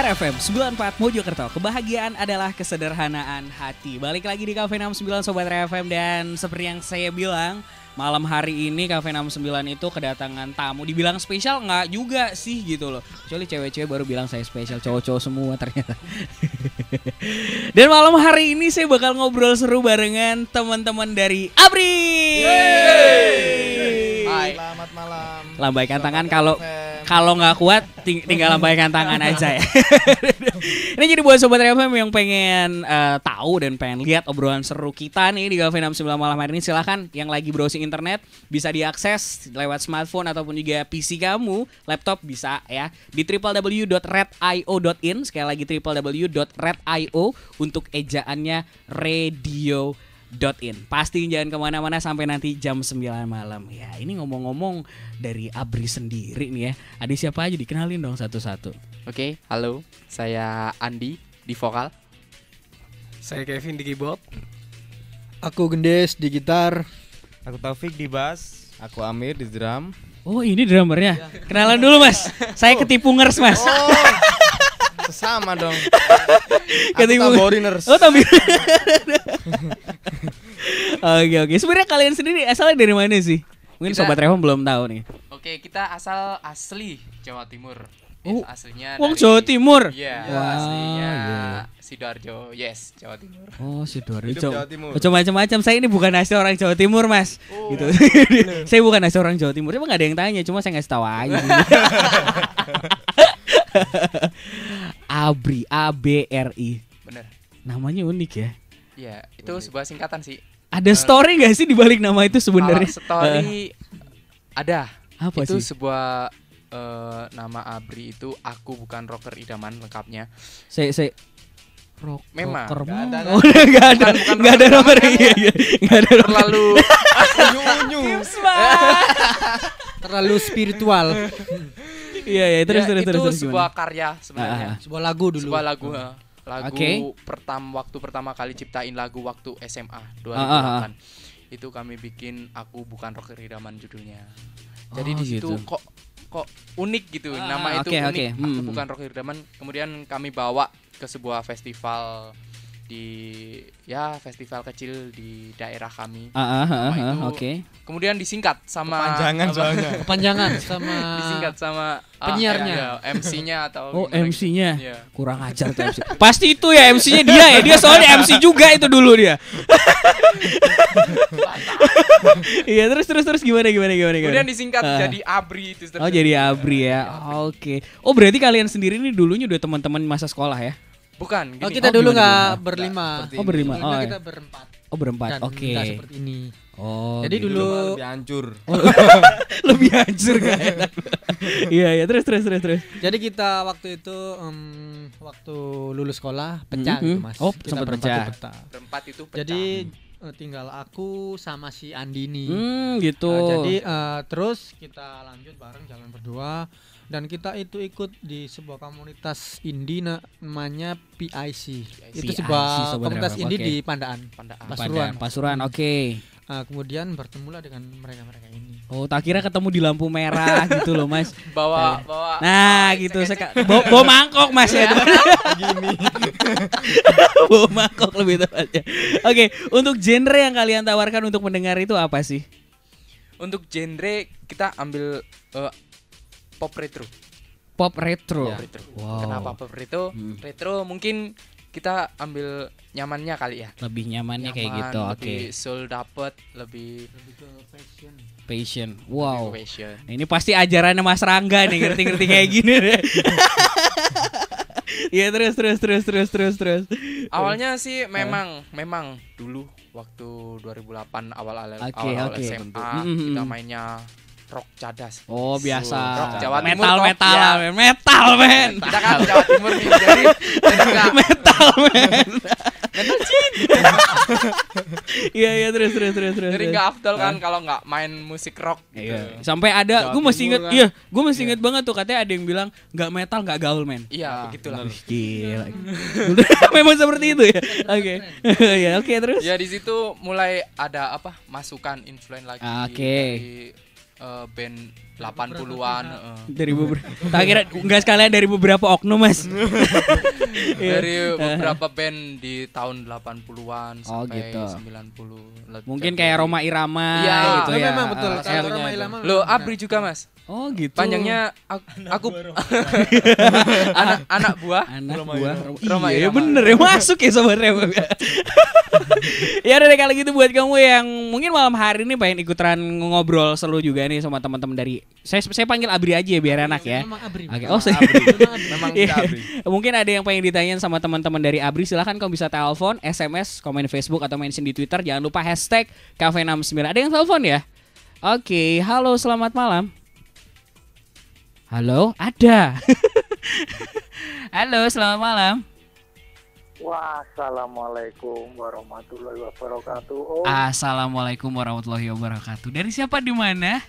RFM 94 Mojokerto. Kebahagiaan adalah kesederhanaan hati. Balik lagi di Cafe 69 Sobat RFM dan seperti yang saya bilang, malam hari ini Cafe 69 itu kedatangan tamu. Dibilang spesial nggak juga sih gitu loh. Kecuali cewek-cewek baru bilang saya spesial, cowok-cowok semua ternyata. dan malam hari ini saya bakal ngobrol seru barengan teman-teman dari Abri. Yeay. Hai. Selamat malam. Lambaikan Selamat tangan kalau kalau nggak kuat ting tinggal lambaikan tangan aja ya. ini jadi buat sobat FM yang pengen uh, tahu dan pengen lihat obrolan seru kita nih di Galvin 69 malam hari ini silahkan yang lagi browsing internet bisa diakses lewat smartphone ataupun juga PC kamu, laptop bisa ya di www.redio.in sekali lagi www.redio untuk ejaannya radio dot in. Pasti jangan kemana-mana sampai nanti jam 9 malam. Ya ini ngomong-ngomong dari Abri sendiri nih ya. Ada siapa aja dikenalin dong satu-satu. Oke, okay, halo. Saya Andi di vokal. Saya Kevin di keyboard. Aku Gendes di gitar. Aku Taufik di bass. Aku Amir di drum. Oh ini drummernya. Ya. Kenalan dulu mas. Saya oh. ketipungers mas. Oh. Sama dong. Ketipungers. Oh tapi Oke oke. Sebenarnya kalian sendiri asalnya dari mana sih? Mungkin kita, sobat Rehom belum tahu nih. Oke, kita asal asli Jawa Timur. Oh, aslinya Wong dari, Jawa Timur. Iya, wow, aslinya yeah. Iya. Sidoarjo. Yes, Jawa Timur. Oh, Sidoarjo. Jawa Timur. Macam-macam. Saya ini bukan asli orang Jawa Timur, Mas. Oh, gitu. Iya, iya, saya bukan asli orang Jawa Timur. Emang nggak ada yang tanya, cuma saya ngasih tahu aja. Abri, A B R I. Bener. Namanya unik ya. Iya, itu sebuah singkatan sih. Ada story gak sih di balik nama itu sebenarnya? Story eh. ada. Apa itu sih? sebuah uh, nama Abri itu aku bukan rocker idaman lengkapnya. Saya saya Rock, Memang rocker gak ada, oh, gak ada, bukan, ada, gak ada nomor iya, iya. gak ada terlalu nyunyu terlalu spiritual iya iya terus ya, terus itu terus, terus sebuah gimana? karya sebenarnya ah, ah, ah, sebuah lagu dulu sebuah lagu oh lagu okay. pertama waktu pertama kali ciptain lagu waktu SMA 2008 uh, uh, uh. itu kami bikin aku bukan rocker idaman judulnya jadi oh, di situ gitu. kok kok unik gitu uh, nama okay, itu unik okay. Hmm. aku hmm. bukan rocker idaman kemudian kami bawa ke sebuah festival di ya festival kecil di daerah kami. Uh, uh, uh, uh, Oke. Okay. Kemudian disingkat sama panjangan soalnya. Kepanjangan sama disingkat sama ah, penyiarnya, ah, ya, MC-nya atau Oh, MC-nya. Gitu. Ya. Kurang ajar tuh MC. Pasti itu ya MC-nya dia ya. Dia soalnya MC juga itu dulu dia. Iya, terus terus terus gimana gimana gimana gimana. Kemudian disingkat uh. jadi Abri itu. Oh, jadi Abri ya. ya. Oke. Okay. Oh, berarti kalian sendiri ini dulunya udah teman-teman masa sekolah ya? Bukan. Oh, gini. Oh kita oh, dulu nggak berlima. oh berlima. Oh, kita ya. berempat. Oh berempat. Oke. Okay. seperti ini. Oh. Jadi gitu. dulu, lebih hancur. lebih hancur kan. Iya iya terus terus terus terus. Jadi kita waktu itu um, waktu lulus sekolah mm-hmm. pecah mm -hmm. gitu mas. Oh kita sempat berempat pecah. Pecah. Berempat itu pecah. Jadi eh, tinggal aku sama si Andini. Hmm, gitu. Uh, jadi uh, terus kita lanjut bareng jalan berdua dan kita itu ikut di sebuah komunitas indie namanya PIC. PIC. Itu sebuah PIC, komunitas indie okay. di Pandaan. Pandaan. Pasuruan. Pasuruan, oke. Okay. uh, kemudian bertemulah dengan mereka-mereka ini. Oh, tak kira ketemu di lampu merah gitu loh, Mas. Bawa eh, nah. bawa. Nah, gitu saya bawa, bawa mangkok Mas ya. Iya. Gini. bawa mangkok lebih tepatnya. Oke, okay, untuk genre yang kalian tawarkan untuk mendengar itu apa sih? Untuk genre kita ambil uh, pop retro. Pop retro. Ya. Pop retro. Wow. Kenapa pop retro? Hmm. Retro mungkin kita ambil nyamannya kali ya. Lebih nyamannya Nyaman, kayak gitu. Oke. Okay. Soul dapet lebih lebih ke Passion. Wow. Passion. Nah, ini pasti ajarannya Mas Rangga nih ngerti-ngerti kayak gini. Iya terus terus terus terus terus terus. Awalnya sih memang uh. memang dulu waktu 2008 awal awal, okay, awal, -awal okay. SMA mm -hmm. kita mainnya rock cadas. Oh, biasa. Rock Jawa Timur. Metal rock, metal ya. men. Metal men. Kita kan Jawa Timur nih. Jadi metal men. metal cin. Iya iya terus terus terus terus. Jadi enggak afdol kan kalau enggak main musik rock gitu. Iya. Sampai ada gue masih inget kan. iya, gue masih iya. inget banget tuh katanya ada yang bilang enggak metal enggak gaul men. Iya, begitulah. Gila. Memang seperti itu ya. Oke. Ya oke terus. Ya di situ mulai ada apa? masukan influen lagi. Ah, oke uh, band 80-an. Dari beberapa Tak kira enggak sekalian dari beberapa oknum, Mas. dari iya. beberapa band di tahun 80-an oh, sampai gitu. 90. Mungkin kayak Roma Irama ya, itu iya, ya. memang betul. Uh, Roma Irama. Lo Abri juga, Mas. Oh, gitu. Panjangnya aku, anak anak buah. Anak buah. Roma iya, Irama. Iya, bener ya masuk ya sebenarnya. ya udah kali kalau gitu buat kamu yang mungkin malam hari ini pengen ikutan ngobrol selalu juga nih sama teman-teman dari saya saya panggil Abri aja ya biar Abri, enak ya. Iya, memang Abri. Okay. Oh, Abri. memang Abri. Iya. Mungkin ada yang pengen ditanyain sama teman-teman dari Abri, silahkan kau bisa telepon, SMS, komen Facebook atau mention di Twitter. Jangan lupa hashtag Cafe69. Ada yang telepon ya? Oke, okay. halo selamat malam. Halo, ada. halo, selamat malam. Wassalamualaikum warahmatullahi wabarakatuh. Oh. Assalamualaikum warahmatullahi wabarakatuh. Dari siapa di mana?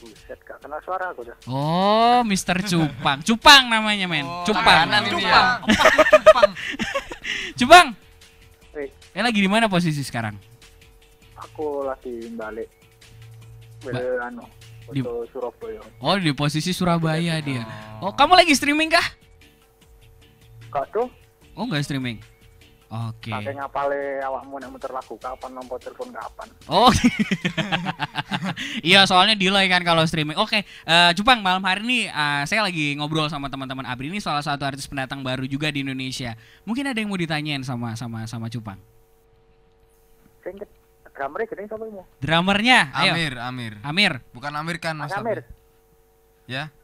Buset, gak kenal suara aku dah. Oh, Mister Cupang. Cupang namanya, men. Oh, Cupang. Ya. Cupang. Cupang. Cupang. Eh, lagi di mana posisi sekarang? Aku lagi balik. Ba anu, di Surabaya. Oh, di posisi Surabaya iya, dia. Oh, kamu lagi streaming kah? Enggak tuh. Oh, enggak streaming. Oke. Okay. Kakek ngapale awakmu nek muter lagu kapan nompo telepon kapan. Oh. iya, soalnya delay kan kalau streaming. Oke, okay. uh, eh, Jupang malam hari ini uh, saya lagi ngobrol sama teman-teman Abri ini salah satu artis pendatang baru juga di Indonesia. Mungkin ada yang mau ditanyain sama sama sama Jupang. Drummernya gede siapa ini? Drummernya, ayo. Amir, Amir. Amir. Bukan Amir kan Mas Amir. Ya.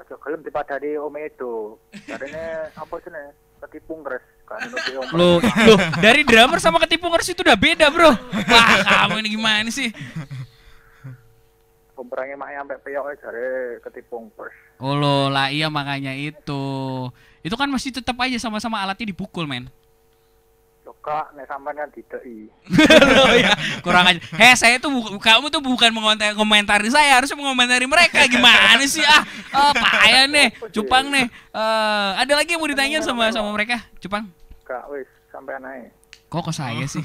Aja gelem tiba dari Omedo. Karena apa sih nih? Tadi pungres. Lo, lo dari drummer sama ketipu ngers itu udah beda bro. Wah kamu ini gimana sih? pemberangnya maknya sampai peyok aja dari ketipung pers. Oh lo lah iya makanya itu. Itu kan masih tetap aja sama-sama alatnya dipukul men kak nek sampean kan didei. ya, kurang aja. Heh, saya tuh bu kamu tuh bukan mengomentari saya, harusnya mengomentari mereka. Gimana sih ah? Oh, payah nih, Cupang nih. Uh, ada lagi yang mau ditanya sama sama mereka, Cupang? Kak wis, sampean naik. Kok kok saya sih?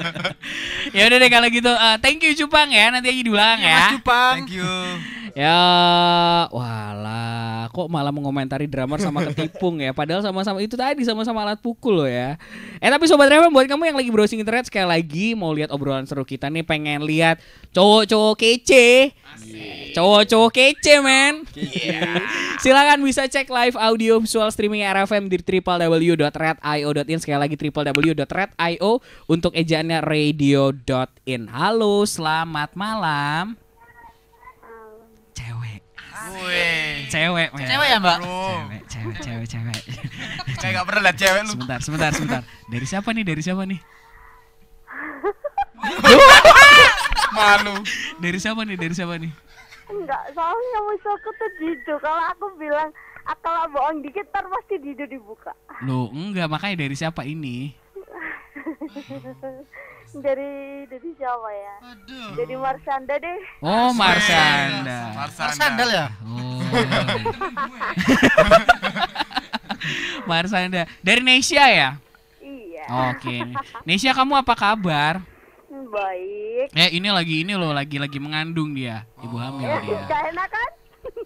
ya udah deh kalau gitu. Uh, thank you Cupang ya, nanti aja diulang iya, ya. Mas Cupang. Thank you ya walah kok malah mengomentari drama sama ketipung ya padahal sama-sama itu tadi sama-sama alat pukul loh ya eh tapi sobat drama buat kamu yang lagi browsing internet sekali lagi mau lihat obrolan seru kita nih pengen lihat cowok-cowok kece cowok-cowok kece men yeah. silakan bisa cek live audio visual streaming RFM di www.redio.in sekali lagi www.redio untuk ejaannya radio.in halo selamat malam cewek Cewek, Cewek ya, Mbak? Cewek, cewek, cewek, cewek. Kayak gak pernah lihat cewek lu. Sebentar, sebentar, sebentar. Dari siapa nih? Dari siapa nih? Malu. Dari siapa nih? Dari siapa nih? Enggak, soalnya musuhku tuh jitu. Kalau aku bilang kalau bohong dikit ntar pasti jitu dibuka. lu enggak. Makanya dari siapa ini? dari dari Jawa ya. Aduh. Dari Marsanda deh. Oh, Marsanda. Marsanda, Marsanda ya? Oh. Marsanda. Dari Nesia ya? Iya. Oke. Okay. Nesia kamu apa kabar? Hmm, baik. Eh, ini lagi ini loh, lagi lagi mengandung dia. Ibu oh. hamil dia. Ya, enak kan?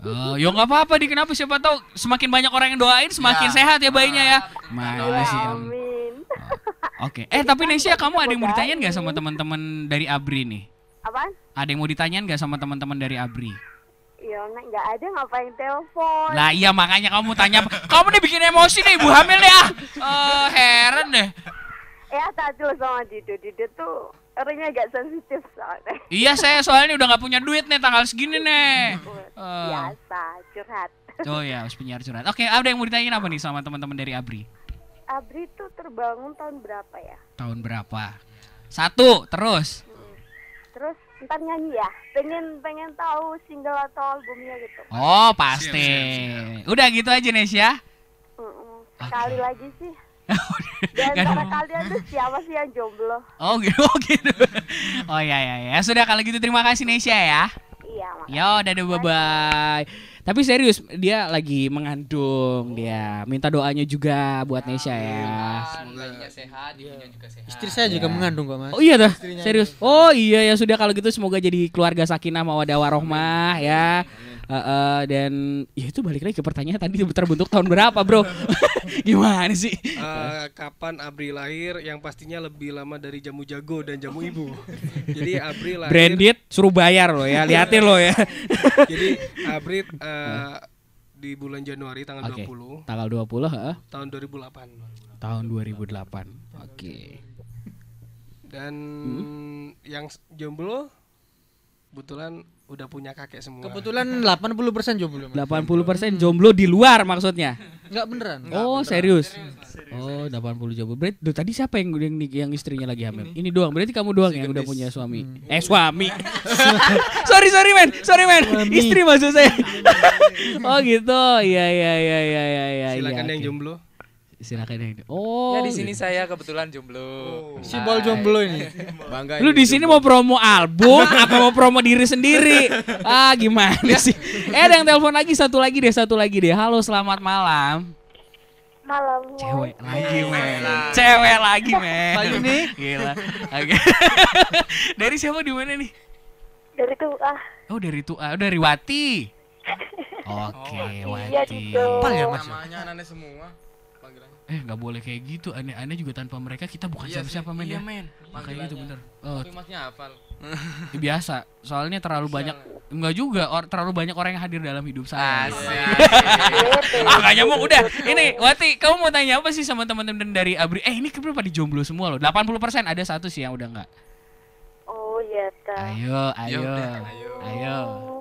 Oh, ya nggak apa-apa di kenapa siapa tahu semakin banyak orang yang doain semakin ya. sehat ya bayinya ya. Ah. Mana ya, Amin. Nah. Oke. Okay. Eh tapi Nesya iya, kamu ada yang mau ditanyain nggak sama teman-teman dari Abri nih? Apaan? Ada yang mau ditanyain nggak sama teman-teman dari Abri? Iya, nggak ada ngapain telepon. Lah iya makanya kamu tanya. kamu nih bikin emosi nih Ibu Hamil ya. Uh, heran deh. Ya eh, tadi sama Dido. Dido tuh orangnya agak sensitif soalnya. Iya saya soalnya udah nggak punya duit nih tanggal segini nih. Uh. Biasa eh. curhat. Oh ya, harus punya curhat. Oke, ada yang mau ditanyain apa nih sama teman-teman dari Abri? Abri itu terbangun tahun berapa ya? Tahun berapa? Satu terus. Hmm. Terus ntar nyanyi ya. Pengen pengen tahu single atau albumnya gitu. Oh pasti. Udah gitu aja Nesya. Sekali okay. lagi sih. Dan antara kalian tuh siapa sih yang jomblo? Oh gitu, oh, gitu. oh ya ya ya. Sudah kalau gitu terima kasih Nesya ya. Iya. Makasih. Yo, dadah bye bye. Tapi serius dia lagi mengandung oh. dia. Minta doanya juga buat ah, Nesha ya. Iya. Semoga sehat, dia juga sehat. Istri saya juga iya. mengandung kok, Mas. Oh iya dah. Serius. Oh iya ya sudah kalau gitu semoga jadi keluarga sakinah mawadah warohmah ya uh, dan ya itu balik lagi ke pertanyaan tadi terbentuk tahun berapa bro gimana sih uh, kapan Abri lahir yang pastinya lebih lama dari jamu jago dan jamu ibu jadi Abri lahir branded suruh bayar loh ya liatin loh ya jadi Abri uh, eh, di bulan Januari tanggal okay. 20 tanggal 20 ha? tahun 2008 tahun 2008 oke okay. dan hmm? yang jomblo kebetulan udah punya kakek semua. Kebetulan 80% jomblo. 80% jomblo di luar maksudnya. Enggak beneran. Enggak oh, beneran. Serius? serius. Oh, 80 jomblo. Berarti duh, tadi siapa yang yang, yang istrinya lagi hamil? Ini, Ini doang. Berarti kamu doang si yang udah punya suami. Hmm. Eh, suami. sorry, sorry, men. Sorry, men. Istri maksud saya. oh, gitu. iya, iya, iya, iya, iya. iya. Silakan ya, yang okay. jomblo silakan ini. Oh. Ya di oh, sini iya. saya kebetulan jomblo. Oh. Simbol jomblo ini. Bangga. Lu di sini mau promo album atau mau promo diri sendiri? Ah, gimana ya. sih? Eh, ada yang telepon lagi satu lagi deh, satu lagi deh. Halo, selamat malam. Malam. Cewek lagi, men. Cewek lagi, men. Lagi nih. Gila. Oke. dari siapa di mana nih? Dari Tua. Ah. Oh, dari Tua. Ah. Oh, dari Wati. Oke, okay, oh, Wati. Iya, gitu. Apa ya, Mas? Namanya aneh semua eh nggak boleh kayak gitu aneh-aneh juga tanpa mereka kita bukan iya siapa-siapa men iya, ya men. makanya iya, itu iya. bener oh. tapi eh, masnya hafal ya, biasa soalnya terlalu Sial. banyak enggak juga or, terlalu banyak orang yang hadir dalam hidup saya ah nggak mau udah ini Wati kamu mau tanya apa sih sama teman-teman dari Abri eh ini kenapa padi jomblo semua loh 80% ada satu sih yang udah enggak Oh iya, Kak. Ayo, ayo. Ya ayo. Ayo.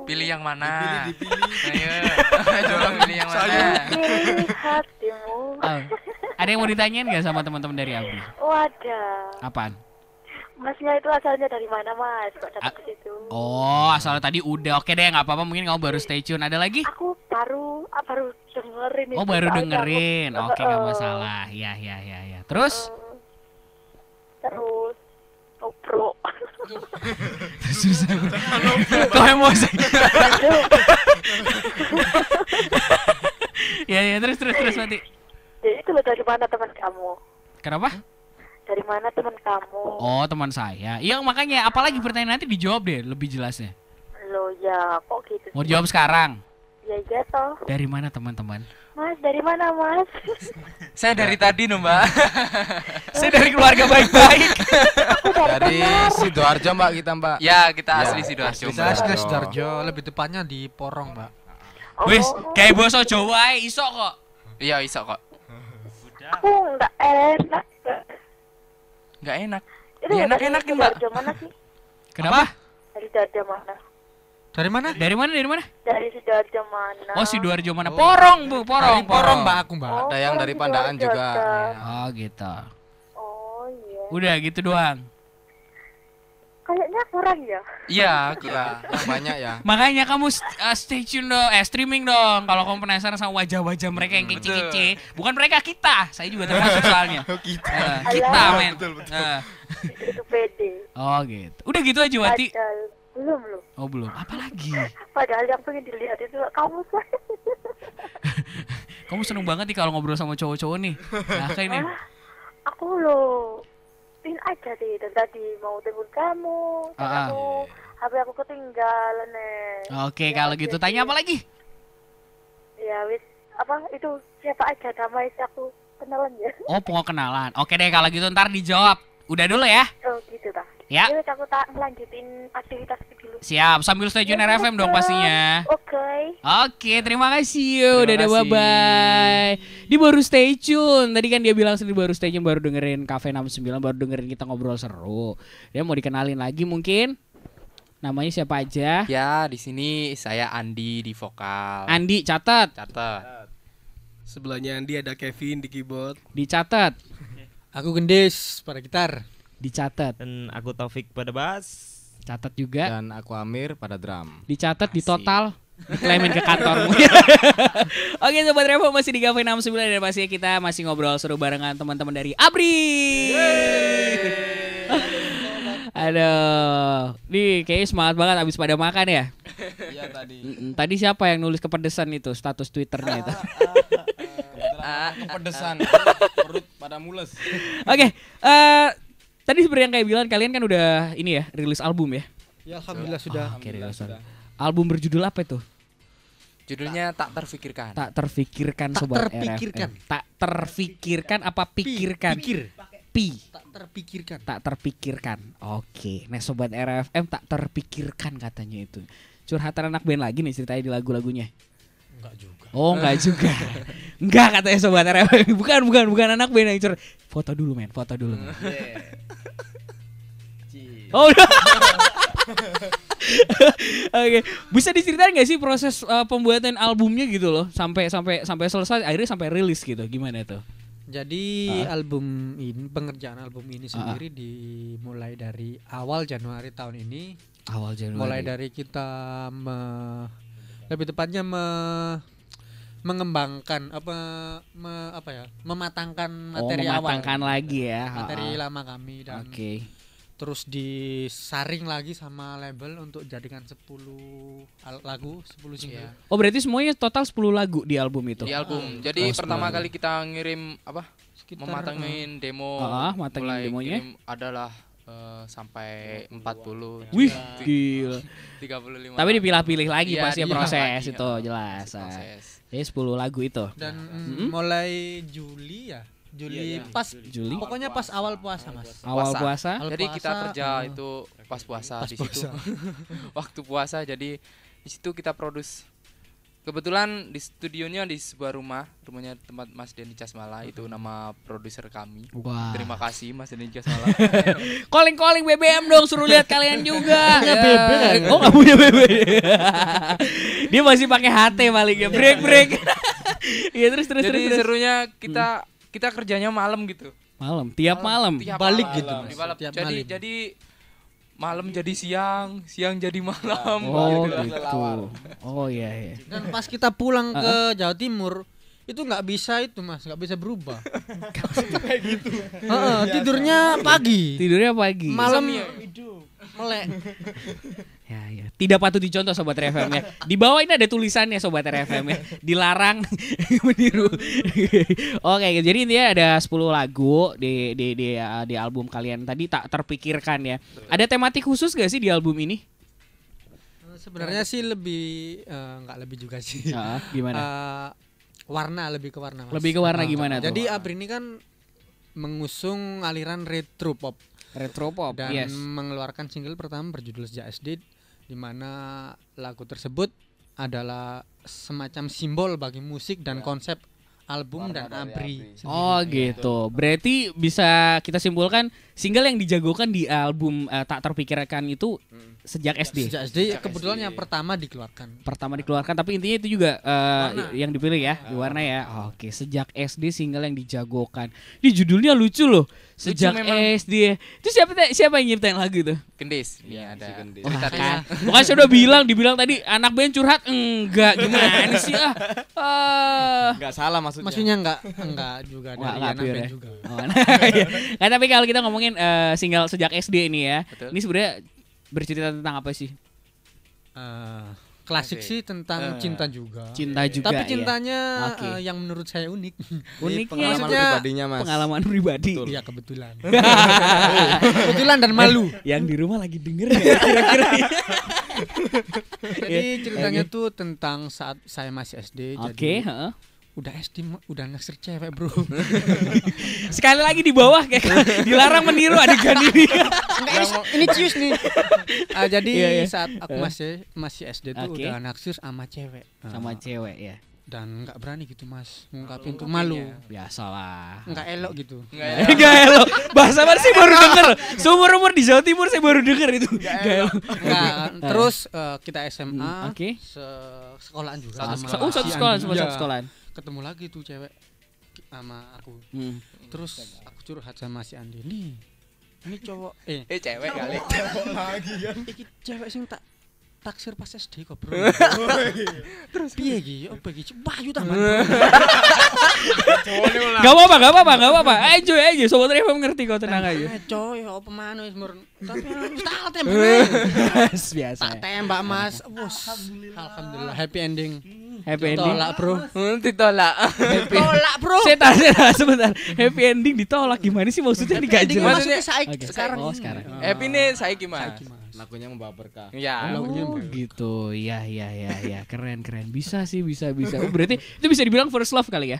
Pilih yang mana? Dipilih, dipilih. ayo. Tolong pilih yang mana? Pilih hatimu. Oh. Ada yang mau ditanyain gak sama teman-teman dari aku? Wadah. Apaan? Masnya itu asalnya dari mana mas? Kok datang situ? Oh, asalnya tadi udah. Oke deh, nggak apa-apa. Mungkin kamu baru stay tune. Ada lagi? Aku baru, ah, baru dengerin. Oh, baru dengerin. Aku... Oke, nggak uh, masalah. Ya, ya, ya, ya. Terus? terus. terus bro. Susah. Kau emosi. ya, ya. Terus, terus, terus, mati. Jadi itu loh dari mana teman kamu? Kenapa? Dari mana teman kamu? Oh teman saya. Iya makanya apalagi pertanyaan nanti dijawab deh lebih jelasnya. Lo ya kok gitu? Mau jawab sekarang? Ya iya toh. Dari mana teman-teman? Mas dari mana mas? saya dari tadi nih mbak. saya dari keluarga baik-baik. dari sidoarjo mbak kita mbak. Ya kita ya, asli sidoarjo. Kita asli sidoarjo lebih tepatnya di Porong mbak. Oh. Wis kayak bosok Jawa iso kok. Iya iso kok aku nggak enak nggak enak Ini enak enakin mbak dari mana sih kenapa dari dari mana dari mana dari mana dari mana dari sidoarjo mana oh sidoarjo mana oh. porong bu porong porong, mbak aku mbak oh, ada yang dari pandaan juga oh gitu oh iya udah gitu doang Kayaknya kurang ya. Iya, kira Banyak ya. Makanya kamu uh, stay tune dong, eh streaming dong. Kalau kamu penasaran sama wajah-wajah mereka yang hmm, kece-kece, bukan mereka kita. Saya juga termasuk soalnya. Oh, kita. Uh, kita, men. Betul, eh. betul. Uh. Itu pede. Oh, gitu. Udah gitu aja Wati. belum, belum. Oh, belum. Apa lagi? Padahal yang pengen dilihat itu kamu. kamu seneng banget nih kalau ngobrol sama cowok-cowok nih. Nah, kayak ini. Ah, aku loh matiin aja deh, dan tadi mau telepon kamu ah, ah. aku HP aku ketinggalan nih eh. oke okay, ya, kalau gitu tanya apa lagi ya wis apa itu siapa aja damai aku kenalan ya oh pengen kenalan oke deh kalau gitu ntar dijawab Udah dulu ya. Oh gitu tak. Ya. Yuk, aku tak lanjutin aktivitas dulu. Siap, sambil stay tune ya, FM dong iya, pastinya. Oke. Okay. Oke, terima kasih yo. Dadah bye bye. Di baru stay tune. Tadi kan dia bilang sendiri baru stay tune baru dengerin Cafe 69, baru dengerin kita ngobrol seru. Dia mau dikenalin lagi mungkin. Namanya siapa aja? Ya, di sini saya Andi di vokal. Andi, catat. Catat. Sebelahnya Andi ada Kevin di keyboard. Dicatat. Aku Gendis pada gitar. Dicatat. Dan aku Taufik pada bass. Catat juga. Dan aku Amir pada drum. Dicatat di total diklaimin ke kantor Oke Sobat Revo masih di Gapai 69 dan pastinya kita masih ngobrol seru barengan teman-teman dari Abri Aduh, nih kayaknya semangat banget abis pada makan ya. Iya tadi. Tadi siapa yang nulis kepedesan itu status twitternya itu? pedesan perut pada mules oke okay, uh, eh, tadi seperti yang kayak bilang kalian kan udah ini ya rilis album ya ya alhamdulillah oh, sudah okay, alhamdulillah sudah album berjudul apa itu Judulnya tak terfikirkan. Tak terfikirkan tak sobat terpikirkan. RFM. Tak terfikirkan apa pikirkan? Pikir. Pi. Tak terpikirkan. Tak terpikirkan. Oke. Nah sobat RFM tak terpikirkan katanya itu. Curhatan anak band lagi nih ceritanya di lagu-lagunya. Oh enggak juga. enggak katanya sobat RW. Bukan bukan bukan anak band yang curhat. Foto dulu men, foto dulu. Men. Hmm, iya. oh no. Oke, okay. bisa diceritain nggak sih proses uh, pembuatan albumnya gitu loh, sampai sampai sampai selesai, akhirnya sampai rilis gitu, gimana itu? Jadi uh. album ini pengerjaan album ini ah, ah. sendiri uh. dimulai dari awal Januari tahun ini. Awal Januari. Mulai dari kita me, lebih tepatnya me mengembangkan apa me, apa ya mematangkan oh, materi oh, mematangkan lagi ya materi ha -ha. lama kami dan okay. terus disaring lagi sama label untuk jadikan 10 lagu 10 single yeah. oh berarti semuanya total 10 lagu di album itu di album oh. jadi oh, pertama kali kita ngirim apa Sekitar, mematangin uh, demo ah, matangin mulai demonya adalah Uh, sampai empat puluh Wih, gila. lima Tapi dipilah-pilih lagi iya, ya, pasti proses lagi, itu ya. jelas. Proses. Ya 10 lagu itu. Dan mm-hmm. mulai Juli ya. Juli iya, iya. pas Juli. Pokoknya pas awal puasa, Mas. Awal puasa. puasa. Jadi kita kerja uh, itu pas puasa pas di puasa. Waktu puasa jadi di situ kita produce kebetulan di studionya di sebuah rumah rumahnya tempat Mas Deni Casmala itu nama produser kami Wah. terima kasih Mas Deni Casmala calling calling BBM dong suruh lihat kalian juga ya. BBM oh nggak punya BBM dia masih pakai HT ya break break ya terus terus jadi terus, serunya kita hmm. kita kerjanya malam gitu malam tiap malam, malam. Tiap balik malam. gitu mas. Tiap malam. jadi jadi malam jadi siang, siang jadi malam. Oh gitu. gitu. Oh iya iya. Dan pas kita pulang ke Jawa Timur itu nggak bisa itu mas, nggak bisa berubah. Kayak gitu. Iya, tidurnya iya. pagi. Tidurnya pagi. Malam melek. Ya, ya. Tidak patut dicontoh sobat RFM ya. Di bawah ini ada tulisannya sobat RFM ya. Dilarang meniru. Oke, jadi ini ada 10 lagu di di di eh, di album kalian tadi tak terpikirkan ya. Ada tematik khusus gak sih di album ini? Eh, sebenarnya sih lebih eh, nggak uh, lebih juga sih. Uh, gimana? Uh, warna lebih ke warna. Mas. Lebih ke warna gimana? Nah, tuh? Jadi Abri ini kan mengusung aliran retro pop retro pop dan yes. mengeluarkan single pertama berjudul sejak SD di mana lagu tersebut adalah semacam simbol bagi musik dan ya. konsep album Warna dan abri. abri. Oh iya, gitu. Berarti bisa kita simpulkan single yang dijagokan di album uh, tak terpikirkan itu hmm. sejak SD. Sejak SD sejak kebetulan SD. yang iya. pertama dikeluarkan. Pertama dikeluarkan tapi intinya itu juga uh, yang dipilih ya, diwarna ya. Oke, sejak SD single yang dijagokan. Di judulnya lucu loh. Sejak memang... SD. Ya. Itu siapa siapa yang nyiptain lagu itu? Kendis. Iya, iya ada. Bukan Oh, sudah bilang, dibilang tadi anak band curhat enggak gimana sih ah. Uh. Enggak salah maksudnya. Maksudnya enggak enggak juga ada anak band ya. juga. Oh, nah, tapi kalau kita ngomongin eh, single sejak SD ini ya. Ini sebenarnya bercerita tentang apa sih? Uh, klasik okay. sih tentang uh, cinta juga. Cinta juga. Tapi iya. cintanya okay. uh, eh, yang menurut saya unik. Unik pengalaman Maksudnya, pribadinya Mas. Pengalaman pribadi. Iya kebetulan. kebetulan dan malu. yang di rumah lagi denger ya kira-kira. jadi iya. ceritanya okay. tuh tentang saat saya masih SD. Oke. Okay, jadi, udah SD udah naksir cewek bro sekali lagi di bawah kayak kan. dilarang meniru adegan ini Enggak, ini, ini cius nih uh, jadi yeah, yeah. saat aku eh. masih masih SD tuh okay. udah naksir sama cewek sama uh. cewek ya dan nggak berani gitu mas ngungkapin tuh malu ya. biasalah nggak elok gitu nggak elok bahasa apa sih baru denger seumur umur di Jawa Timur saya baru denger itu nggak elok Gak, eh. terus uh, kita SMA hmm, Oke. okay. se sekolahan juga sama oh satu sekolah satu iya. sekolahan ketemu lagi tuh cewek sama aku hmm. terus aku curhat sama si Andini ini cowok eh, eh cewek kali kan? cewek lagi ya ini cewek sih tak taksir pas SD kok bro terus piye oh bagi iki wahyu tambah gak apa-apa gak apa-apa gak apa-apa ayo ayo eh, eh, sobat FM mengerti kok tenang aja eh, coy opo ya manus mur tapi tahu tembak biasa tak tembak mas alhamdulillah happy ending Happy ending. Ditolak, Bro. Hmm, ditolak. Ditolak, Bro. Setan, setan sebentar. Happy ending ditolak gimana sih maksudnya dikaji? gak jelas. Maksudnya saya okay. sekarang. Oh, sekarang. Happy ini ah. saya gimana? Lakunya membawa berkah. Ya. Oh, gitu. Iya, oh, oh gitu. Ya, ya, ya, ya. Keren, keren. Bisa sih, bisa, bisa. Oh, berarti itu bisa dibilang first love kali ya?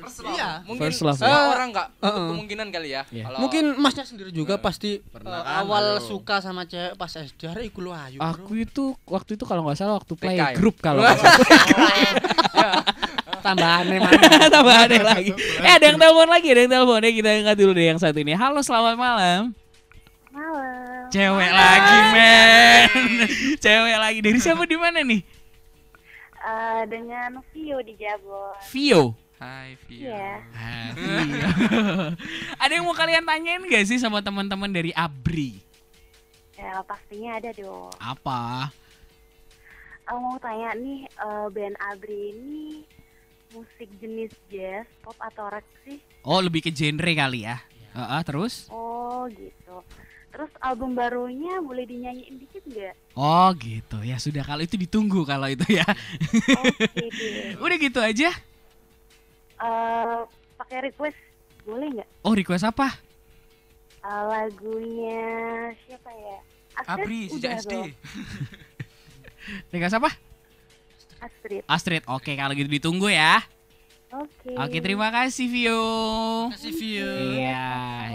first love. Iya. Mungkin first love, ya. orang nggak uh, uh, kemungkinan kali ya. Yeah. Kalau mungkin masnya sendiri juga uh, pasti uh, awal bro. suka sama cewek pas SD hari iku lu ayu. Aku bro. itu waktu itu kalau nggak salah waktu play TK, ya? group kalau nggak salah. Ya. Tambahannya mana? Tambahannya lagi. Eh ada yang telepon lagi, ada yang telepon ya kita angkat dulu deh yang satu ini. Halo, selamat malam. Malam. Cewek malam. lagi, men. Cewek lagi. Dari siapa di mana nih? Uh, dengan Vio di Jabon. Vio? Hai Vio. Yeah. Iya. ada yang mau kalian tanyain gak sih sama teman-teman dari Abri? Ya pastinya ada dong. Apa? Aku mau tanya nih uh, band Abri ini musik jenis jazz, pop atau rock sih? Oh lebih ke genre kali ya? Yeah. Iya. Uh, uh, terus? Oh gitu. Terus album barunya boleh dinyanyiin dikit nggak? Oh gitu ya sudah kalau itu ditunggu kalau itu ya. Okay, Udah gitu aja. Eh, pakai request boleh nggak? Oh request apa? Uh, lagunya siapa ya? Astrid Apri sejak SD. request apa? Astrid. Astrid. Oke kalau gitu ditunggu ya. Oke. Oke, terima kasih Vio. Terima kasih Vio. Iya,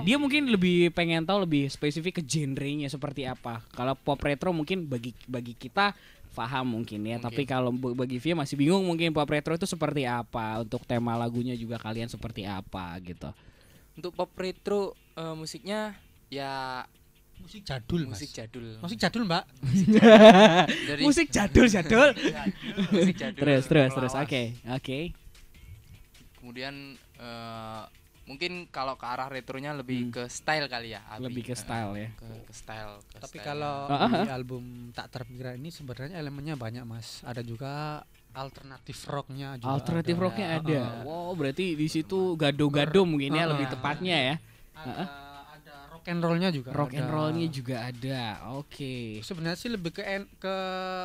dia mungkin lebih pengen tahu lebih spesifik ke genre nya seperti apa. Kalau pop retro mungkin bagi bagi kita paham mungkin ya. Mungkin. Tapi kalau bagi Via masih bingung mungkin pop retro itu seperti apa, untuk tema lagunya juga kalian seperti apa gitu. Untuk pop retro uh, musiknya ya musik jadul musik mas. jadul musik jadul mbak musik jadul, musik jadul, musik jadul terus terus terus oke oke okay. okay. kemudian uh, mungkin kalau ke arah retronya lebih hmm. ke style kali ya Abi. lebih ke style ya ke, ke style ke tapi style. kalau -huh. Ah, ah, di ah. album tak terpikir ini sebenarnya elemennya banyak mas ada juga alternatif rocknya juga alternatif rocknya ada uh, wow berarti di situ gado-gado mungkin ya lebih tepatnya ya ada, uh, ada rock and rollnya juga rock ada. and rollnya juga ada oke okay. sebenarnya sih lebih ke en, ke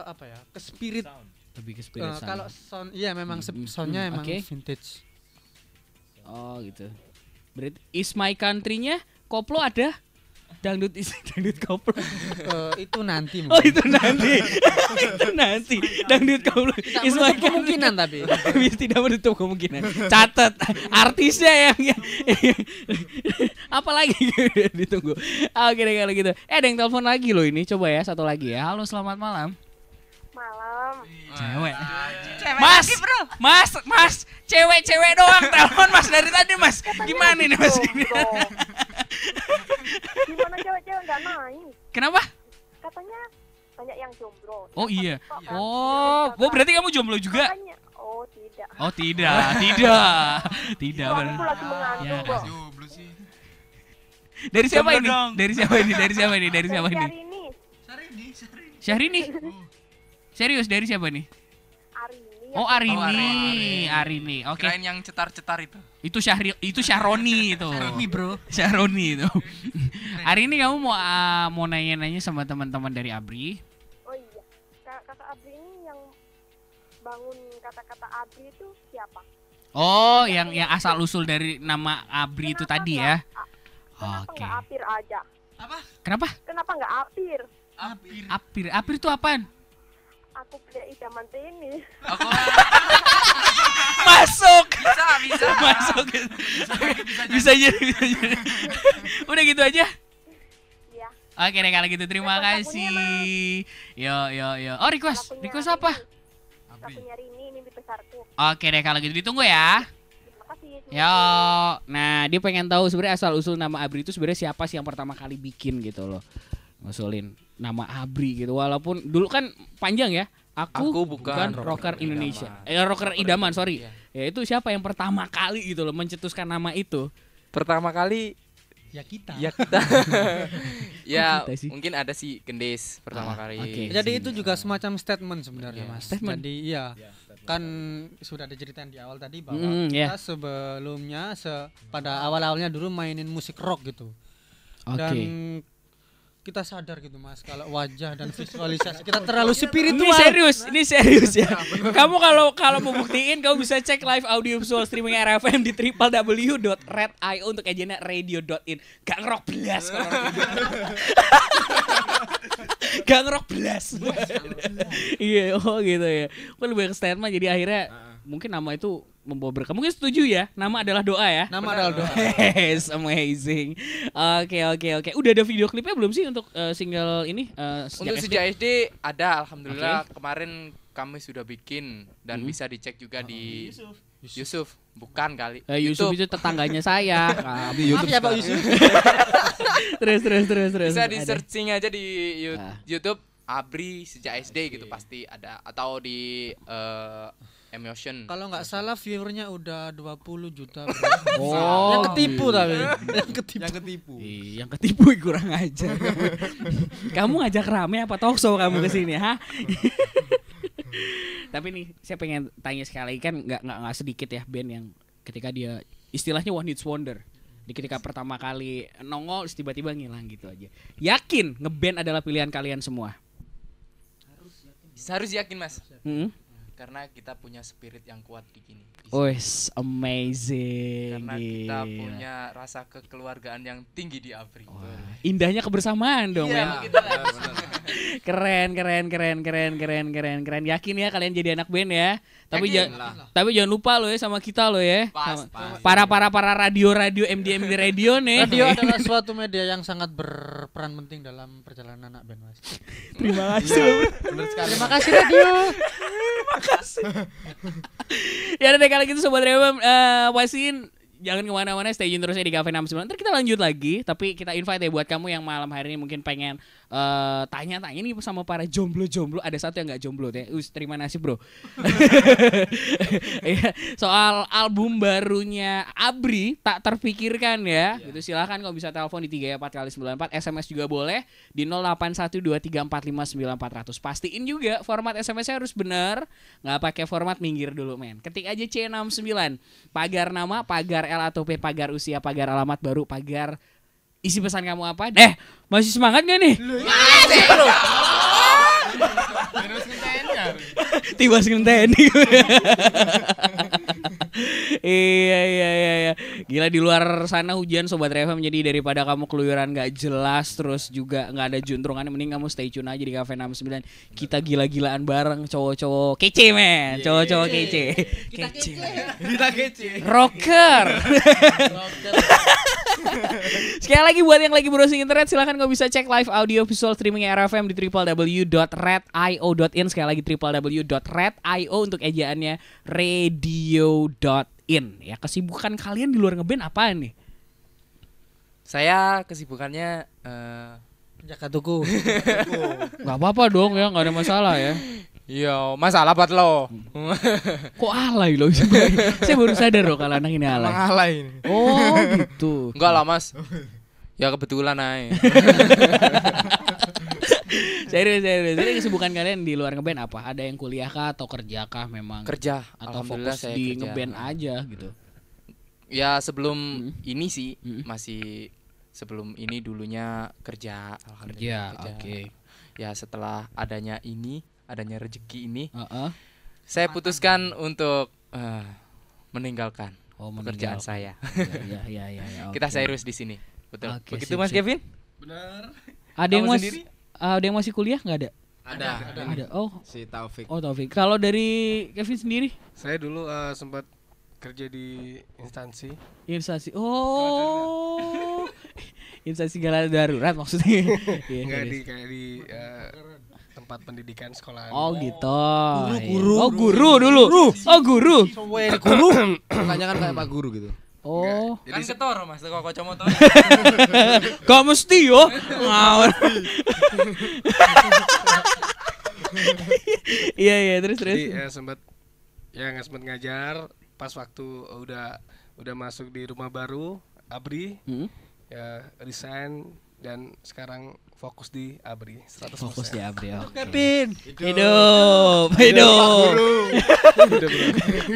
apa ya ke spirit sound. lebih ke spirit uh, kalau sound iya memang hmm. soundnya hmm, emang okay. vintage oh gitu Berarti is my country-nya koplo ada dangdut is dangdut koplo uh, itu nanti mungkin. oh itu nanti itu nanti dangdut koplo is my kemungkinan tapi tidak menutup kemungkinan catat artisnya yang, yang apalagi ditunggu oke deh kalau gitu eh ada yang telepon lagi loh ini coba ya satu lagi ya halo selamat malam malam Cewek. mas, bro. Mas, mas, cewek-cewek doang telepon Mas dari tadi, Mas. gimana nih, Mas? Gini? Gitu. Gimana cewek-cewek nggak main? Kenapa? Katanya banyak yang jomblo. Oh iya. Oh, oh berarti kamu jomblo juga? oh tidak. Oh tidak, tidak, tidak. Ya, jomblo sih. Dari siapa ini? Dari siapa ini? Dari siapa ini? Dari siapa ini? Syahrini. Syahrini. Oh. Serius dari siapa nih? Arini. Oh Arini, oh, Arini. Arini. Oke. Okay. Kirain yang cetar-cetar itu. Itu Syahri, itu Syahroni itu. Syahroni bro. Syahroni itu. Arini kamu mau uh, mau nanya-nanya sama teman-teman dari Abri? Oh iya, kata Abri ini yang bangun kata-kata Abri itu siapa? Oh, yang yang, yang asal usul dari nama Abri itu tadi ya? Oke. Okay. Apir aja? Apa? Kenapa? Kenapa nggak Apir? Apir. Apir. Apir itu apaan? aku PDI zaman ini. Aku masuk bisa bisa masuk bisa bisa, bisa jadi bisa udah gitu aja ya. oke deh kalau gitu terima request kasih yo yo yo oh request request apa ini. ini, mimpi besarku oke deh kalau gitu ditunggu ya Yo, nah dia pengen tahu sebenarnya asal usul nama Abri itu sebenarnya siapa sih yang pertama kali bikin gitu loh, ngusulin nama Abri gitu. Walaupun dulu kan panjang ya, Aku, aku bukan, bukan rocker, rocker Indonesia. Idaman. Eh rocker idaman, sorry. Iya. Ya itu siapa yang pertama kali gitu loh mencetuskan nama itu? Pertama kali ya kita ya kita oh, ya kita sih? mungkin ada si kendis pertama ah, kali okay. jadi itu juga semacam statement sebenarnya iya. mas statement. jadi iya yeah, statement. kan sudah ada cerita di awal tadi bahwa mm, mm-hmm, yeah. sebelumnya se pada awal awalnya dulu mainin musik rock gitu okay. dan kita sadar gitu mas kalau wajah dan visualisasi kita terlalu spiritual ini serius ini serius ya nah, kamu kalau kalau mau buktiin kamu bisa cek live audio visual streaming RFM di triple w dot www.red.io untuk agenda radio.in gak ngerok belas kalau gitu. gak ngerok belas iya oh gitu ya lebih banyak statement jadi akhirnya nah mungkin nama itu membawa berkah. Mungkin setuju ya. Nama adalah doa ya. Nama Benar. adalah doa. yes, amazing. Oke, oke, oke. Udah ada video klipnya belum sih untuk uh, single ini? Uh, untuk sejak SD ada alhamdulillah. Okay. Kemarin kami sudah bikin dan hmm. bisa dicek juga di Yusuf. Yusuf. Bukan kali. Eh, Yusuf YouTube. itu tetangganya saya. nah, YouTube. Maaf ya Pak Yusuf. terus terus terus terus. Bisa di searching aja di ah. YouTube Abri sejak SD okay. gitu pasti ada atau di uh, Emotion. Kalau nggak salah viewernya udah 20 juta. oh, yang ketipu iya. tapi. yang ketipu. Yang ketipu. Ih, iya, yang ketipu kurang aja. kamu ngajak rame apa tokso kamu ke sini, ha? tapi nih, saya pengen tanya sekali kan nggak nggak sedikit ya band yang ketika dia istilahnya one hit wonder. Di ketika pertama kali nongol tiba-tiba ngilang gitu aja. Yakin ngeband adalah pilihan kalian semua? Harus yakin. Harus yakin, Mas. Harus yakin. Hmm? karena kita punya spirit yang kuat di sini. Wes amazing. Karena kita punya rasa kekeluargaan yang tinggi di Abri. Wah, indahnya kebersamaan dong, iya, ya. keren, keren, keren, keren, keren, keren, keren. Yakin ya kalian jadi anak band ya. Tapi jangan tapi jangan lupa lo ya sama kita lo ya. para para para radio radio MDM di radio nih. Radio adalah suatu media yang sangat berperan penting dalam perjalanan anak band mas. Terima iya. kasih. Terima kasih radio kasih. ya udah kalau gitu sobat Rebem uh, wasin jangan kemana-mana stay tune terusnya di Cafe 69 Nanti kita lanjut lagi Tapi kita invite ya buat kamu yang malam hari ini mungkin pengen tanya eh, tanya-tanya nih sama para jomblo-jomblo ada satu yang nggak jomblo deh. Us terima nasib bro. Iya, soal album barunya Abri tak terpikirkan ya. Yeah. Gitu silakan kalau bisa telepon di tiga empat kali sembilan empat SMS juga boleh di nol delapan satu dua tiga empat empat lima sembilan ratus Pastiin juga format SMS-nya harus benar, nggak pakai format minggir dulu men. Ketik aja C69 pagar nama, pagar L atau P, pagar usia, pagar alamat baru, pagar isi pesan kamu apa? Eh, masih semangat gak nih? Masih bro. Tiba ngenteni. iya iya iya iya. Gila di luar sana hujan sobat Reva jadi daripada kamu keluyuran gak jelas terus juga nggak ada juntrungan, mending kamu stay tune aja di Cafe 69. Kita gila-gilaan bareng cowok-cowok kece men, iya, cowok-cowok iya, iya, kece. Kita kece. Kita kece. Rocker. Rocker. Sekali lagi buat yang lagi browsing internet silahkan kau bisa cek live audio visual streaming RFM di www.redio.in sekali lagi www.redio untuk ejaannya radio radio.in ya. Kesibukan kalian di luar ngeband apa nih? Saya kesibukannya uh... Eh, Jaka tuku. Gak apa-apa dong ya, gak ada masalah ya. Iya, masalah buat lo. Kok alay lo? Saya baru sadar loh kalau anak ini alay. Emang alay ini. Oh, gitu. Enggak lah, Mas. Ya kebetulan aja. serius serius jadi kesibukan kalian di luar ngeband apa ada yang kuliah kah atau kerja kah memang kerja atau fokus di ngeband aja gitu ya sebelum hmm. ini sih hmm. masih sebelum ini dulunya kerja kerja oke okay. ya setelah adanya ini adanya rezeki ini uh -uh. saya putuskan untuk uh, meninggalkan oh, pekerjaan saya ya, ya, ya, ya, ya, okay. kita serius di sini betul okay, begitu sip, mas sip. Kevin benar ada yang mas sendiri? Uh, ada yang masih kuliah nggak ada? Ada. Ada. ada. Oh. Si Taufik. Oh Taufik. Kalau dari Kevin sendiri? Saya dulu uh, sempat kerja di instansi. Instansi. Oh. instansi galak darurat maksudnya. Iya, Enggak iya, iya. di kayak di uh, tempat pendidikan sekolah. Oh, gitu. Guru, iya. guru. Oh, guru dulu. Guru. Oh, guru. Guru. Tanyakan kan kayak Pak Guru gitu. Oh. Nggak. Jadi kan ketoro Mas kok motor. Kok mesti yo. Ngawur. Iya iya terus terus. Jadi ya sempat ya nggak sempat ngajar pas waktu eh, udah udah masuk di rumah baru Abri. Hmm? Ya resign dan sekarang fokus di Abri 100%. Fokus di Abri. Oke, okay. Hidup. Hidup. Hidup. Hidup.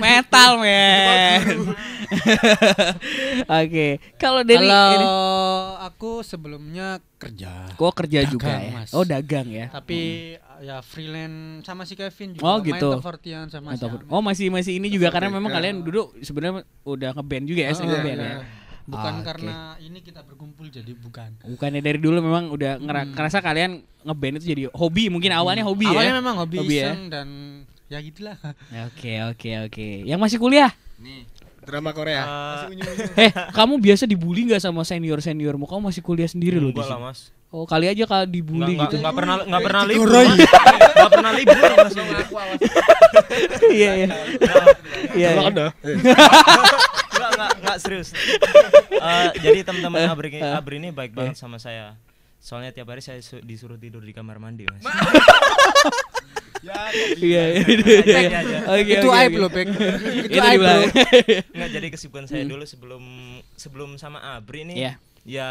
Metal, men. Oke. Okay. Kalau dari Kalau aku sebelumnya kerja. Gua kerja dagang, juga ya. Mas. Oh, dagang ya. Tapi hmm. ya freelance sama si Kevin juga. Oh, gitu. Main sama si Oh, masih masih ini juga karena memang kalian duduk sebenarnya udah ngeband juga ya, oh, iya, iya. ya, ya bukan ah, okay. karena ini kita berkumpul jadi bukan bukannya dari dulu memang udah hmm. ngerasa kalian ngeband itu jadi hobi mungkin hmm. awalnya hmm. hobi awalnya ya awalnya memang hobi, hobi ya? iseng ya? dan ya gitulah oke oke oke yang masih kuliah nih drama Korea. Uh, eh, kamu biasa dibully nggak sama senior seniormu? Kamu masih kuliah sendiri loh di sini. Mas. Oh, kali aja kalau dibully gak, gitu. Enggak pernah enggak eh, pernah libur. Enggak pernah libur Mas. Iya, iya. Iya. iya enggak, enggak serius. Uh, jadi teman-teman eh, Abri, eh. Abri ini baik banget sama saya. Soalnya tiap hari saya disuruh tidur di kamar mandi, Mas. Ya, iya, iya, iya. Itu aib loh, Itu aib loh. Enggak jadi kesibukan saya dulu sebelum sebelum sama Abri nih. Iya. Ya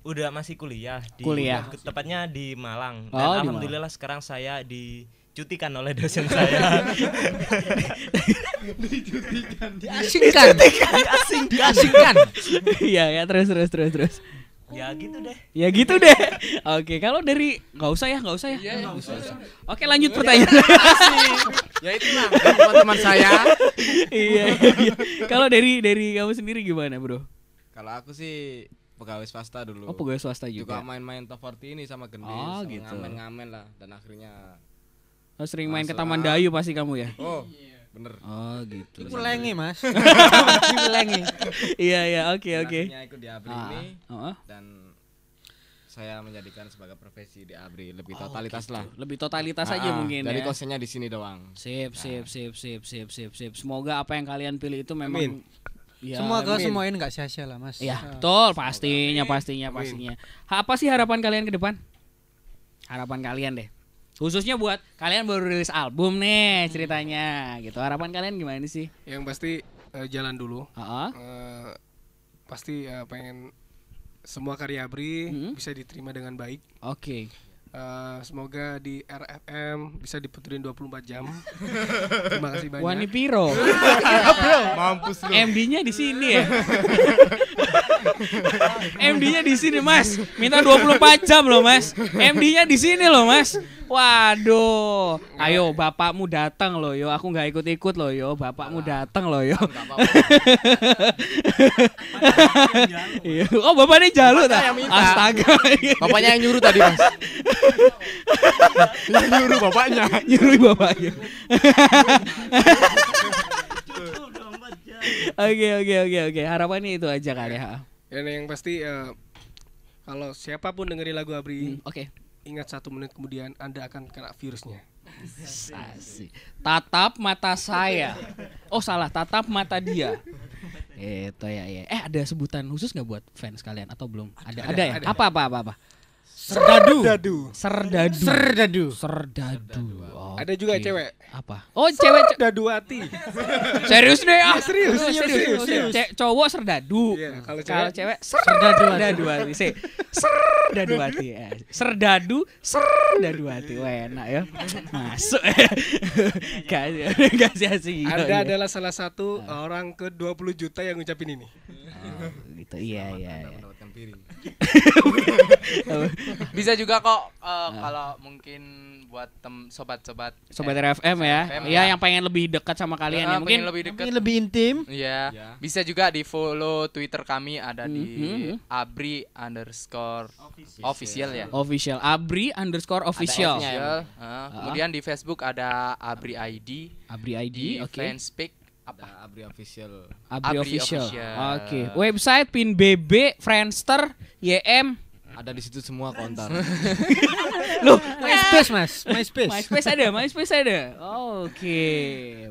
udah masih kuliah di kuliah. tepatnya di Malang. Dan oh, alhamdulillah sekarang saya di dicutikan oleh dosen saya. dicutikan. Diasingkan. Diasingkan. Diasingkan. Iya ya terus terus terus terus. Ya gitu deh. Ya gitu deh. Oke, kalau dari nggak usah ya, nggak usah ya. Iya, iya. usah. usah. Oke, lanjut ya, pertanyaan. ya itu teman-teman saya. iya, iya. Kalau dari dari kamu sendiri gimana, Bro? Kalau aku sih pegawai swasta dulu. Oh, pegawai swasta juga. Juga main-main top 40 ini sama gendis, oh, gitu. ngamen-ngamen lah dan akhirnya Oh, sering main ke Taman Dayu pasti kamu ya? Oh. Bener. Oh gitu. Iku lengi mas. Iku lengi. Iya iya oke nah, oke. Saya ikut di Abri ah. ini oh. dan saya menjadikan sebagai profesi di Abri lebih oh, totalitas oh, gitu. lah. Lebih totalitas ah, aja ah. mungkin. Dari ya. kosnya di sini doang. Sip sip nah. sip sip sip sip sip. Semoga apa yang kalian pilih itu memang Amin. Ya, semua kau semuain nggak sia-sia lah mas. Iya, ah. betul pastinya pastinya pastinya. Apa sih harapan kalian ke depan? Harapan kalian deh khususnya buat kalian baru rilis album nih ceritanya gitu harapan kalian gimana sih yang pasti uh, jalan dulu uh -huh. uh, pasti uh, pengen semua karya Abri hmm? bisa diterima dengan baik oke okay. Uh, eh, semoga di RFM bisa diputerin 24 jam. Terima kasih banyak. Wani Piro. Iya, Mampus lu. MD-nya di sini ya. MD-nya di sini, Mas. Minta 24 jam loh, Mas. MD-nya di sini loh, Mas. Waduh. Ayo bapakmu datang loh, yo. Aku nggak ikut-ikut loh, yo. Bapakmu datang loh, yo. Iya. oh, bapaknya jalur ta? Astaga. Bapaknya yang nyuruh tadi, Mas. yang nyuruh bapaknya. Nyuruh bapaknya. Oke, oke, oke, oke. Harapannya itu aja kali ya. Dan yang pasti uh, kalau siapapun dengerin lagu Abri, hmm, oke. Okay. Ingat satu menit kemudian Anda akan kena virusnya. Asik. Tatap mata saya. Oh salah, tatap mata dia. Itu ya ya. Eh ada sebutan khusus nggak buat fans kalian atau belum? Ada ada, ada ya. Ada. Apa apa apa apa? Serdadu. Serdadu. Serdadu. Serdadu. Serdadu. Oh, Ada juga okay. cewek. Apa? Oh, cewek Serdadu hati. serius nih ah. Ya, serius, oh, serius, serius, serius. serius. Cewek cowok serdadu. Iya, kalau cewek, kalau cewek serdadu hati. Serdadu hati. serdadu eh. hati. Serdadu, serdadu hati. Wah, enak ya. Masuk. Kasih kasih ada Anda ya. adalah salah satu ah. orang ke 20 juta yang ngucapin ini. Oh, gitu. Iya, iya, iya. Bisa juga kok uh, kalau mungkin buat tem sobat-sobat sobat eh, RFM ya. Iya ya. yang pengen lebih dekat sama kalian ya, ya. mungkin lebih dekat. lebih intim. Iya. Ya. Bisa juga di follow Twitter kami ada di mm -hmm. abri underscore official, official ya. Official abri underscore official. official. Uh, kemudian di Facebook ada abri ID. Abri ID. Oke. Okay. Fanspeak apa? da, nah, Abri Official. Abri, Abri Official. Official. Oke. Okay. Website pin BB, Friendster, YM. Ada di situ semua kontak Loh, MySpace mas, MySpace. MySpace ada, MySpace ada. Oh, Oke. Okay.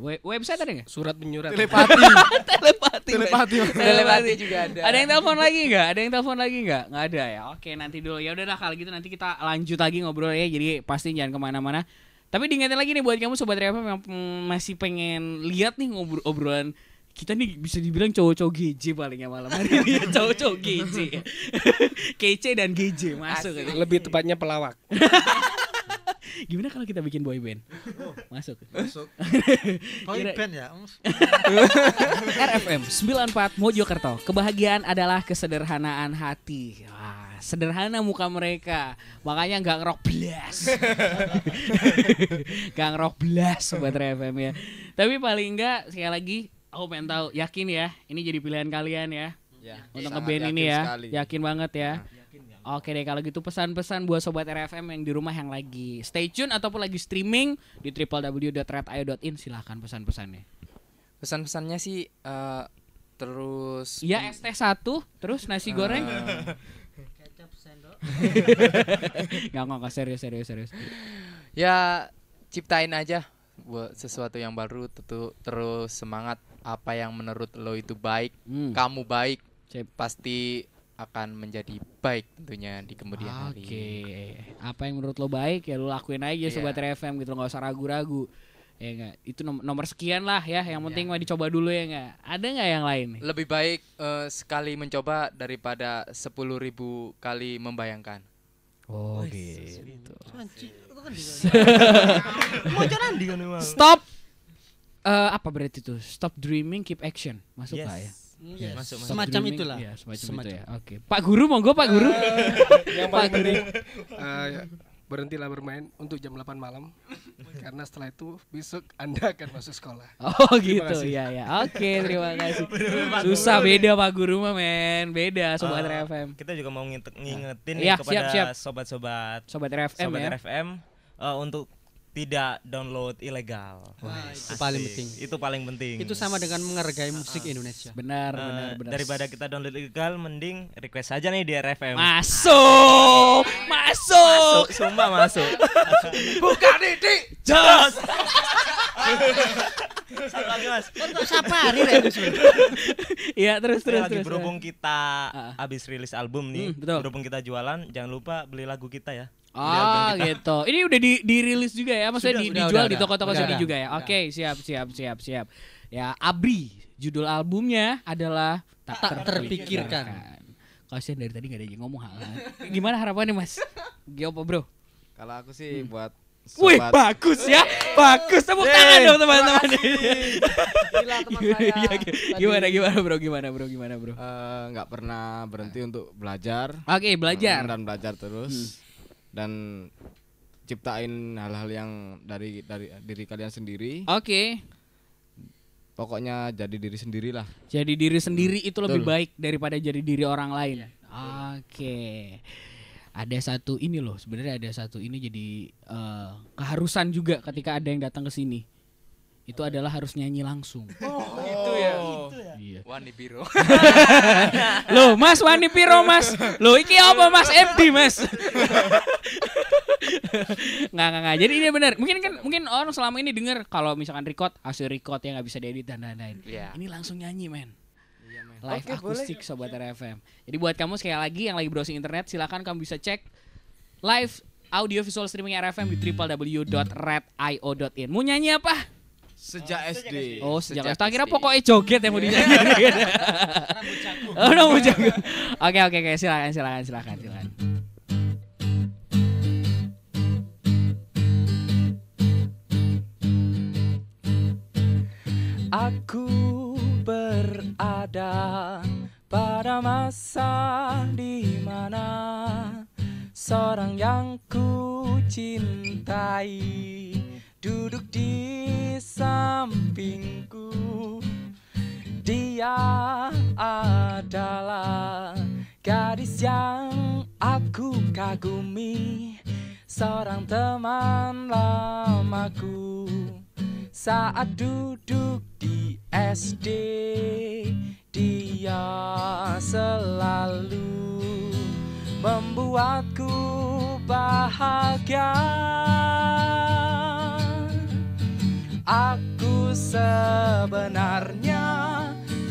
Web website ada nggak? Surat menyurat. Telepati. telepati. Telepati. Telepati juga ada. Ada yang telepon lagi nggak? Ada yang telepon lagi nggak? Nggak ada ya. Oke, nanti dulu. Ya udah dah kalau gitu nanti kita lanjut lagi ngobrol ya. Jadi pasti jangan kemana-mana. Tapi diingatkan lagi nih buat kamu sobat Reva yang masih pengen lihat nih ngobrol obrolan kita nih bisa dibilang cowok-cowok GJ palingnya malam hari ini cowok-cowok GJ kece dan GJ masuk Asik. lebih tepatnya pelawak gimana kalau kita bikin boy band masuk masuk boy band ya RFM 94 Mojokerto kebahagiaan adalah kesederhanaan hati Wah sederhana muka mereka makanya nggak ngerok belas nggak ngerok belas sobat FM ya tapi paling enggak sekali lagi aku pengen tahu yakin ya ini jadi pilihan kalian ya, ya untuk ngeband ini ya sekali. yakin banget ya, nah. Oke deh kalau gitu pesan-pesan buat sobat RFM yang di rumah yang lagi stay tune ataupun lagi streaming di www.redio.in silahkan pesan-pesannya. Pesan-pesannya sih uh, terus. Iya ST 1 terus nasi goreng. Uh, nggak nggak serius serius serius ya ciptain aja buat sesuatu yang baru tentu terus semangat apa yang menurut lo itu baik hmm. kamu baik Cip. pasti akan menjadi baik tentunya di kemudian okay. hari. Oke. Apa yang menurut lo baik ya lo lakuin aja yeah. sobat RFM gitu nggak usah ragu-ragu ya enggak itu nomor, nomor sekian lah ya yang penting ya. mau dicoba dulu ya enggak ada enggak yang lain lebih baik uh, sekali mencoba daripada sepuluh ribu kali membayangkan oh gitu kan kan stop uh, apa berarti itu stop dreaming keep action masuk yes. lah ya Yes. Masuk, masuk. Semacam dreaming, itulah. Ya, semacam, semacam itu ya. Oke. Okay. Pak guru monggo Pak guru. Uh, yang paling penting uh, berhentilah bermain untuk jam 8 malam karena setelah itu besok Anda akan masuk sekolah. Oh gitu. kasih. ya. Oke, terima iya, kasih. Susah beda Pak Guru mah men. Beda sobat uh, eh, RFM. Kita juga mau ngingetin ya, nih kepada sobat-sobat sobat RFM sobat ya. RFM Uh, eh, untuk tidak download ilegal. Wah, itu paling penting. Itu paling penting. Itu sama dengan menghargai musik uh, Indonesia. Benar, uh, benar, benar. Daripada kita download ilegal mending request saja nih di RFM. Masuk. Masuk. Masuk, sumpah masuk. Bukan ini. Jos. Satu lagi mas Untuk siapa hari Iya terus terus Lagi terus, berhubung kita ah. habis Abis rilis album nih hmm, Berhubung kita jualan Jangan lupa beli lagu kita ya Ah gitu. Ini udah di dirilis juga ya, maksudnya sudah, di, sudah, dijual udah, di toko-toko sini juga ya. Oke, okay, siap siap siap siap. Ya, Abri judul albumnya adalah tak, tak terpikirkan. terpikirkan. Kasian dari tadi gak ada yang ngomong hal. Gimana harapannya Mas? Gimana bro? Kalau aku sih hmm. buat Sobat. Wih bagus ya, bagus tepuk Yeay. tangan dong teman-teman. Iya, iya, iya. gimana gimana bro, gimana bro, gimana bro? Eh, nggak uh, pernah berhenti untuk belajar. Oke okay, belajar. Dan belajar terus. Hmm dan ciptain hal-hal yang dari dari diri kalian sendiri. Oke. Okay. Pokoknya jadi diri sendirilah. Jadi diri sendiri hmm, itu Betul. lebih baik daripada jadi diri orang lain. Ya. Oke. Okay. Ada satu ini loh, sebenarnya ada satu ini jadi uh, keharusan juga ketika ada yang datang ke sini. Itu adalah harus nyanyi langsung. Oh, itu ya. Oh. Itu Iya. Wani Piro. Loh, Mas Wani Piro, Mas. Loh, iki apa Mas MD, Mas? nggak nggak nggak jadi ini benar mungkin kan mungkin orang selama ini dengar kalau misalkan record hasil record yang nggak bisa diedit dan lain-lain yeah. ini langsung nyanyi men iya, live okay, akustik boleh. sobat RFM jadi buat kamu sekali lagi yang lagi browsing internet silahkan kamu bisa cek live audio visual streaming RFM di hmm. www.redio.in mau nyanyi apa Sejak, oh, SD. Oh, sejak, sejak SD. Tak kira pokoknya joget yang mau dinyanyi. Oh, rambut jagung. Oke, oke, oke, silakan, silakan, silakan, silakan. Aku berada pada masa di mana seorang yang ku cintai duduk di sampingku Dia adalah gadis yang aku kagumi Seorang teman lamaku Saat duduk di SD Dia selalu membuatku bahagia Aku sebenarnya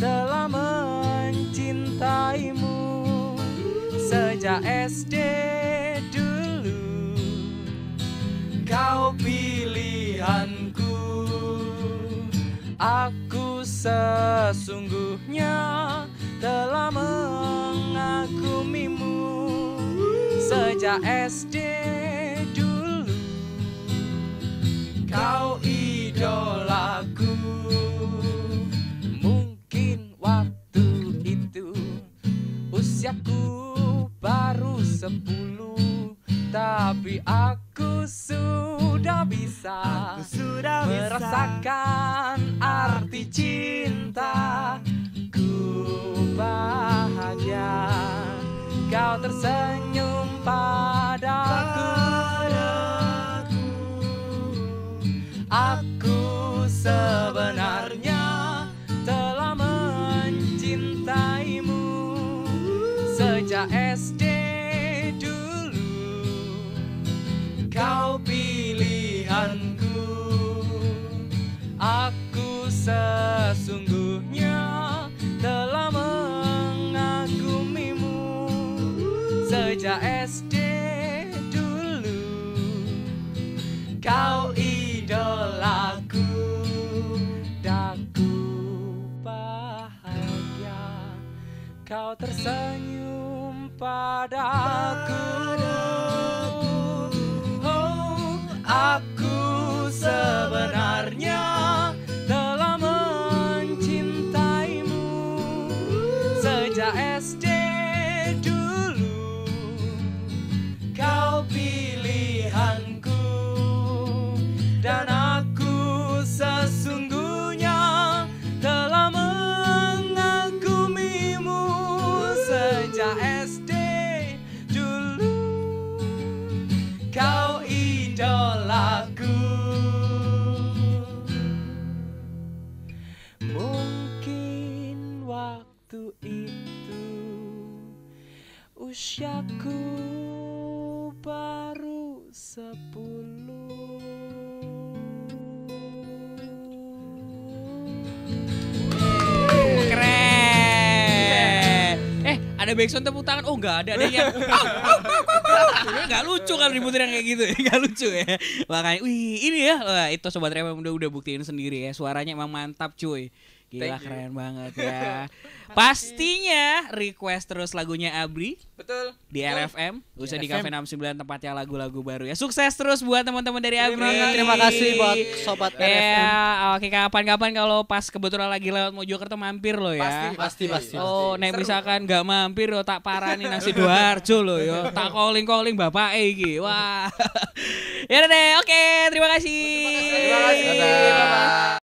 telah mencintaimu Sejak SD dulu Kau pilihanku Aku sesungguhnya telah mengagumimu Sejak SD dulu Kau ingin idolaku Mungkin waktu itu Usiaku baru sepuluh Tapi aku sudah bisa Aku sudah merasakan bisa. arti cinta Ku bahagia Kau tersenyum padaku aku sebenarnya telah mencintaimu sejak SD dulu kau pilihanku aku se Kau tersenyum padaku Oh aku sebenarnya backsound tepuk tangan, oh nggak ada ada yang oh, oh, oh, nggak lucu kan ributin yang kayak gitu, nggak lucu ya. Makanya, wih ini ya, Wah, itu sobat Rem udah udah buktiin sendiri ya, suaranya emang mantap cuy. Gila Thank keren you. banget ya. Pastinya request terus lagunya Abri. Betul. Di RFM, usah di Cafe 69 tempatnya lagu-lagu baru ya. Sukses terus buat teman-teman dari Abri. Terima, kasih buat sobat Ya, oke okay, kapan-kapan kalau pas kebetulan lagi lewat Mojokerto mampir lo ya. Pasti pasti pasti. Oh, nek misalkan nggak mampir lo tak parani nasi Duarjo lo yo. Tak calling-calling bapak eh iki. Wah. ya deh, oke, okay, terima kasih. Terima kasih. Terima kasih. Bye -bye.